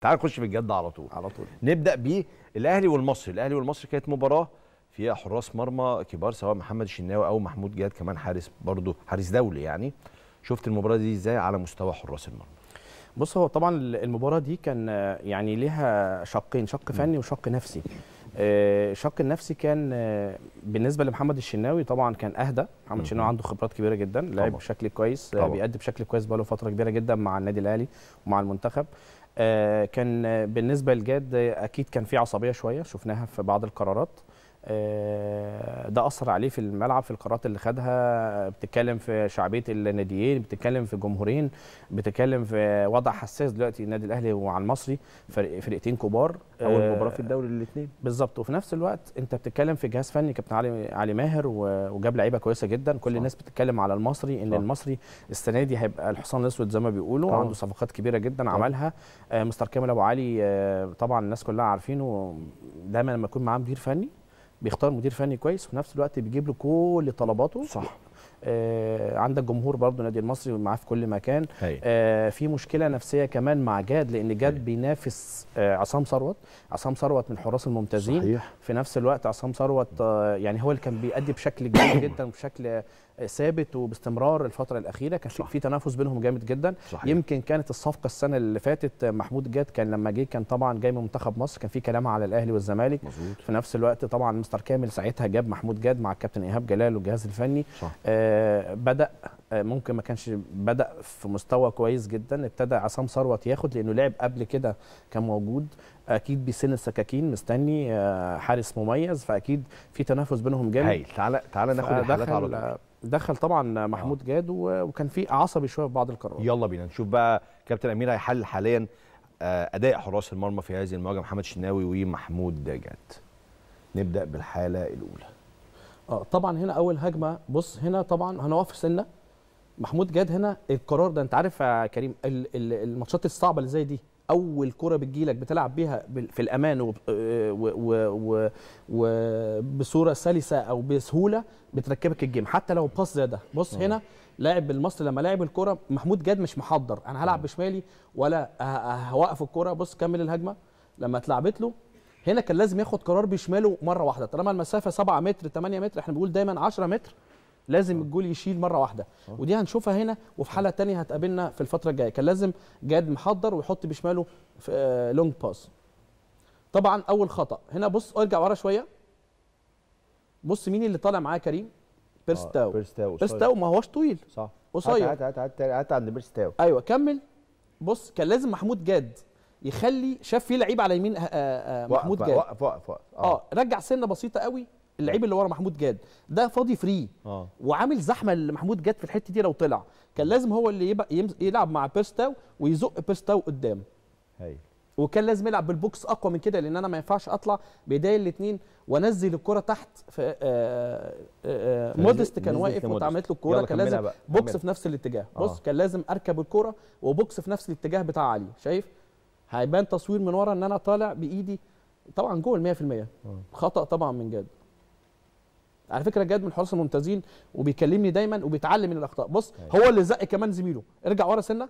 تعال نخش في الجد على طول على طول نبدا بيه الاهلي والمصري الاهلي والمصري كانت مباراه فيها حراس مرمى كبار سواء محمد الشناوي او محمود جهاد كمان حارس برضه حارس دولي يعني شفت المباراه دي ازاي على مستوى حراس المرمى بص هو طبعا المباراه دي كان يعني ليها شقين شق فني وشق نفسي آه، الشق النفسي كان آه، بالنسبه لمحمد الشناوي طبعا كان اهدى محمد الشناوي عنده خبرات كبيره جدا لعب بشكل كويس طبعا. بيأدي بشكل كويس بقاله فتره كبيره جدا مع النادي الاهلي ومع المنتخب آه، كان بالنسبه لجاد اكيد كان في عصبيه شويه شفناها في بعض القرارات آه، ده اثر عليه في الملعب في القرارات اللي خدها بتتكلم في شعبيه الناديين بتتكلم في جمهورين بتتكلم في وضع حساس دلوقتي النادي الاهلي وعن المصري فرقتين كبار اول آه، مباراه في الدوري الاثنين بالظبط وفي نفس الوقت انت بتتكلم في جهاز فني كابتن علي علي ماهر وجاب لعيبه كويسه جدا كل صح. الناس بتتكلم على المصري ان صح. المصري السنه دي هيبقى الحصان الاسود زي ما بيقولوا عنده صفقات كبيره جدا طبعا. عملها آه، مستر كامل ابو علي طبعا الناس كلها عارفينه دايما لما يكون معاه مدير فني بيختار مدير فني كويس وفي نفس الوقت بيجيب له كل طلباته صح آه، عندك جمهور برضه النادي المصري ومعاه في كل مكان آه، في مشكله نفسيه كمان مع جاد لان جاد بينافس آه، عصام ثروت عصام ثروت من حراس الممتازين صحيح. في نفس الوقت عصام ثروت يعني هو اللي كان بيأدي بشكل جيد جدا وبشكل ثابت وباستمرار الفتره الاخيره كان في تنافس بينهم جامد جدا صحيح. يمكن كانت الصفقه السنه اللي فاتت محمود جاد كان لما جه كان طبعا جاي من منتخب مصر كان في كلام على الاهلي والزمالك مزبوط. في نفس الوقت طبعا مستر كامل ساعتها جاب محمود جاد مع الكابتن ايهاب جلال والجهاز الفني صح. آه، بدا آه، ممكن ما كانش بدا في مستوى كويس جدا ابتدى عصام ثروت ياخد لانه لعب قبل كده كان موجود اكيد بيسن السكاكين مستني آه، حارس مميز فاكيد في تنافس بينهم جامد هايل تعالى تعالى ناخد الحالات على دخل طبعا محمود أوه. جاد وكان في عصبي شويه في بعض القرارات يلا بينا نشوف بقى كابتن امير هيحل حاليا اداء حراس المرمى في هذه المواجهه محمد شناوي ومحمود جاد نبدا بالحاله الاولى اه طبعا هنا اول هجمه بص هنا طبعا هنقف في سنه محمود جاد هنا القرار ده انت عارف يا كريم الماتشات الصعبه اللي زي دي اول كره بتجيلك بتلعب بيها في الامان وبصوره آه، سلسه او بسهوله بتركبك الجيم حتى لو باص زي ده بص آه. هنا لاعب المصري لما لعب الكره محمود جاد مش محضر انا هلعب آه. بشمالي ولا هوقف الكره بص كمل الهجمه لما اتلعبت له هنا كان لازم ياخد قرار بشماله مره واحده طالما المسافه 7 متر 8 متر احنا بنقول دايما 10 متر لازم آه. الجول يشيل مره واحده آه. ودي هنشوفها هنا وفي حلقه ثانيه هتقابلنا في الفتره الجايه كان لازم جاد محضر ويحط بشماله لونج باس آه، طبعا اول خطا هنا بص ارجع ورا شويه بص مين اللي طالع معاه كريم بيرستاو بيرستاو بيرستاو ما هوش طويل صح قصير هات هات هات هات عند بيرستاو ايوه كمل بص كان لازم محمود جاد يخلي شاف في لعيب على يمين آه، آه، آه، محمود جاد وقف وقف وقف اه رجع سنه بسيطه قوي اللعيب اللي ورا محمود جاد ده فاضي فري آه. وعامل زحمه لمحمود جاد في الحته دي لو طلع كان لازم هو اللي يبقى يلعب مع بيرستاو ويزق بيرستاو قدام هي. وكان لازم يلعب بالبوكس اقوى من كده لان انا ما ينفعش اطلع بدايه الاثنين وانزل الكره تحت في مودست كان واقف وتعملت له الكوره كان لازم بوكس في نفس الاتجاه آه. بص كان لازم اركب الكوره وبوكس في نفس الاتجاه بتاع علي شايف هيبان تصوير من ورا ان انا طالع بايدي طبعا جوه ال 100% آه. خطا طبعا من جاد على فكره جاد من الحراس الممتازين وبيكلمني دايما وبيتعلم من الاخطاء بص أيوة. هو اللي زق كمان زميله ارجع ورا سنه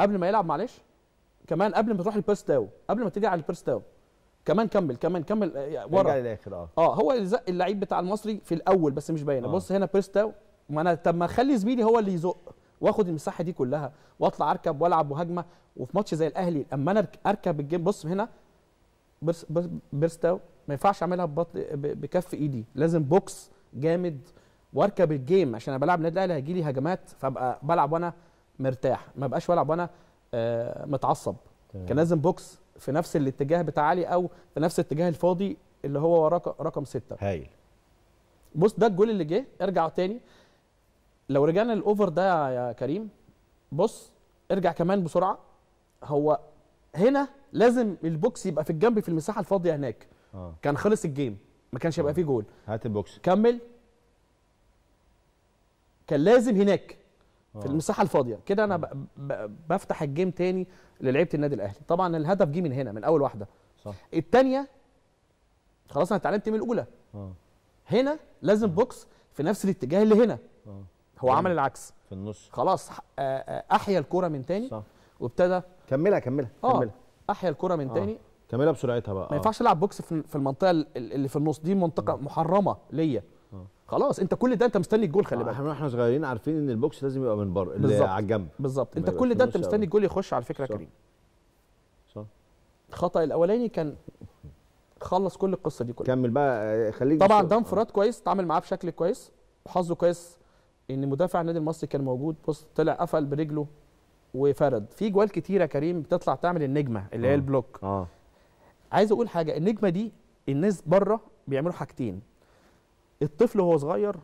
قبل ما يلعب معلش كمان قبل ما تروح البيرس تاو قبل ما تيجي على البيرس تاو كمان كمل كمان كمل آه، ورا للاخر اه اه هو اللي زق اللعيب بتاع المصري في الاول بس مش باينه آه. بص هنا بيرس تاو ما انا طب ما اخلي زميلي هو اللي يزق واخد المساحه دي كلها واطلع اركب والعب مهاجمه وفي ماتش زي الاهلي اما انا اركب الجيم بص هنا برس بيرستاو ما ينفعش اعملها ببطن بكف ايدي لازم بوكس جامد واركب الجيم عشان انا بلعب النادي الاهلي هيجي لي هجمات فابقى بلعب وانا مرتاح ما بقاش بلعب وانا آه، متعصب كان لازم بوكس في نفس الاتجاه بتاع علي او في نفس الاتجاه الفاضي اللي هو رقم سته هايل بص ده الجول اللي جه ارجع تاني لو رجعنا للاوفر ده يا كريم بص ارجع كمان بسرعه هو هنا لازم البوكس يبقى في الجنب في المساحه الفاضيه هناك آه. كان خلص الجيم ما كانش هيبقى آه. فيه جول هات البوكس كمل كان لازم هناك في آه. المساحه الفاضيه كده انا آه. بفتح الجيم تاني للعيبه النادي الاهلي طبعا الهدف جه من هنا من اول واحده صح الثانيه خلاص انا اتعلمت من الاولى أوه. هنا لازم أوه. بوكس في نفس الاتجاه اللي هنا أوه. هو عمل العكس في النص خلاص آه، آه، احيا الكوره من تاني صح وابتدى كملها كملها آه، كملها احيا الكوره من تاني كملها بسرعتها بقى ما ينفعش العب بوكس في المنطقه اللي في النص دي منطقه محرمه ليا خلاص انت كل ده انت مستني الجول خلي بالك احنا واحنا صغيرين عارفين ان البوكس لازم يبقى من بره اللي على الجنب بالظبط انت كل ده انت مستني الجول يخش على فكره كريم صح الخطا الاولاني كان خلص كل القصه دي كلها كمل بقى خليك طبعا ده انفراد كويس اتعامل معاه بشكل كويس وحظه كويس ان مدافع النادي المصري كان موجود بص طلع قفل برجله وفرد في جوال كتيره كريم بتطلع تعمل النجمه اللي هي آه. البلوك اه عايز اقول حاجه النجمه دي الناس بره بيعملوا حاجتين الطفل وهو صغير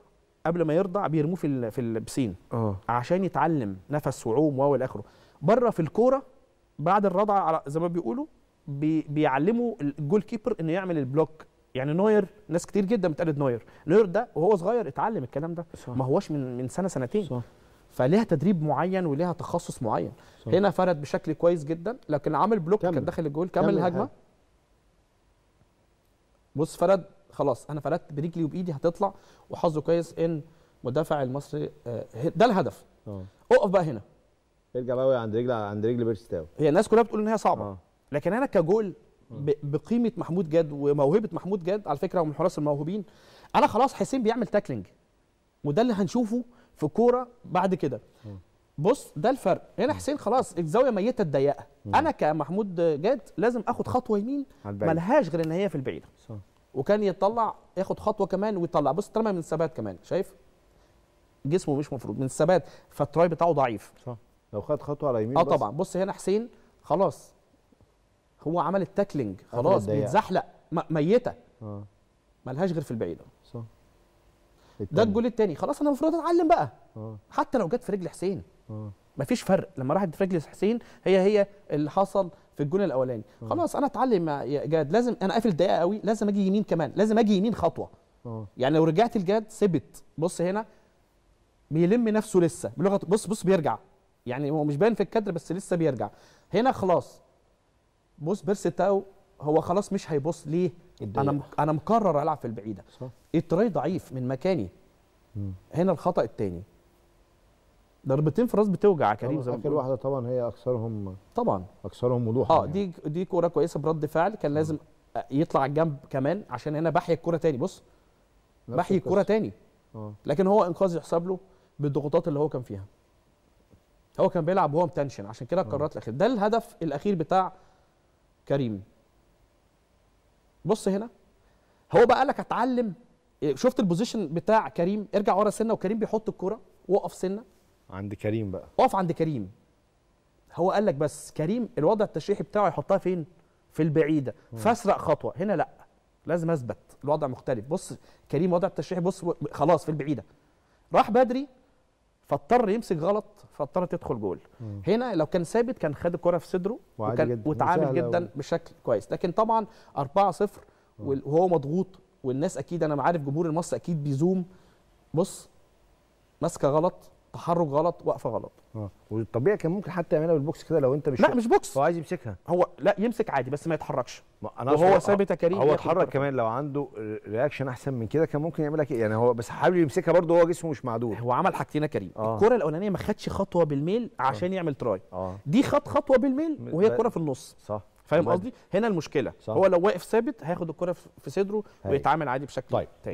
قبل ما يرضع بيرموه في في البسين اه عشان يتعلم نفس وعوم واو الى اخره بره في الكوره بعد الرضع زي ما بيقولوا بيعلموا الجول كيبر انه يعمل البلوك يعني نوير ناس كتير جدا بتقلد نوير نوير ده وهو صغير اتعلم الكلام ده صح. ما هوش من من سنه سنتين صح. فليها تدريب معين وليها تخصص معين صح. هنا فرد بشكل كويس جدا لكن عامل بلوك كان داخل الجول كمل الهجمه بص فرد خلاص انا فردت برجلي وبايدي هتطلع وحظه كويس ان مدافع المصري آه، ده الهدف أوه. اقف بقى هنا ارجع بقى عند رجل عند رجل تاو هي الناس كلها بتقول ان هي صعبه أوه. لكن انا كجول بقيمه محمود جاد وموهبه محمود جاد على فكره هو من حراس الموهوبين انا خلاص حسين بيعمل تاكلينج وده اللي هنشوفه في كوره بعد كده بص ده الفرق هنا حسين خلاص الزاويه ميته الضيقه انا كمحمود جاد لازم اخد خطوه يمين ملهاش غير ان هي في البعيده صح. وكان يطلع ياخد خطوه كمان ويطلع بص ترمى من الثبات كمان شايف جسمه مش مفروض من الثبات فالتراي بتاعه ضعيف صح لو خد خطوه على يمين اه طبعا بص هنا حسين خلاص هو عمل التاكلينج خلاص بيتزحلق ميته اه ملهاش غير في البعيده صح ده الجول الثاني خلاص انا المفروض اتعلم بقى اه حتى لو جت في رجل حسين اه مفيش فرق لما راحت في رجل حسين هي هي اللي حصل في الجول الاولاني أوه. خلاص انا اتعلم يا جاد لازم انا قافل دقيقه قوي لازم اجي يمين كمان لازم اجي يمين خطوه أوه. يعني لو رجعت لجاد ثبت بص هنا بيلم نفسه لسه بلغه بص بص بيرجع يعني هو مش باين في الكادر بس لسه بيرجع هنا خلاص بص بيرس تاو هو خلاص مش هيبص ليه الدقيقة. انا انا مقرر العب في البعيده التراي ضعيف من مكاني مم. هنا الخطا الثاني ضربتين في الراس بتوجع يا كريم زي اخر واحده طبعا هي اكثرهم طبعا اكثرهم وضوحا اه يعني. دي دي كوره كويسه برد فعل كان لازم مم. يطلع الجنب كمان عشان هنا بحي الكوره تاني بص بحي الكوره تاني آه. لكن هو انقاذ يحسب له بالضغوطات اللي هو كان فيها هو كان بيلعب وهو متنشن عشان كده القرارات آه. الاخيره ده الهدف الاخير بتاع كريم بص هنا هو بقى لك اتعلم شفت البوزيشن بتاع كريم ارجع ورا سنه وكريم بيحط الكوره وقف سنه عند كريم بقى اقف عند كريم هو قال لك بس كريم الوضع التشريحي بتاعه يحطها فين في البعيده فاسرق خطوه هنا لا لازم اثبت الوضع مختلف بص كريم وضع التشريحي بص خلاص في البعيده راح بدري فاضطر يمسك غلط فاضطر تدخل جول مم. هنا لو كان ثابت كان خد الكره في صدره وكان وتعامل جدا و... بشكل كويس لكن طبعا 4 0 وهو مضغوط والناس اكيد انا عارف جمهور المصري اكيد بيزوم بص ماسكه غلط تحرك غلط وقفه غلط اه والطبيعي كان ممكن حتى يعملها بالبوكس كده لو انت مش لا مش بوكس هو عايز يمسكها هو لا يمسك عادي بس ما يتحركش ما أنا وهو ثابت يا كريم هو اتحرك كمان لو عنده رياكشن احسن من كده كان ممكن يعملها كده يعني هو بس حابب يمسكها برده هو جسمه مش معدول هو عمل حاجتين يا كريم آه. الكره الاولانيه ما خدش خطوه بالميل آه. عشان آه. يعمل تراي آه. دي خد خطوه بالميل وهي كره في النص صح فاهم قصدي هنا المشكله صح. هو لو واقف ثابت هياخد الكره في صدره ويتعامل عادي بشكل طيب. تاني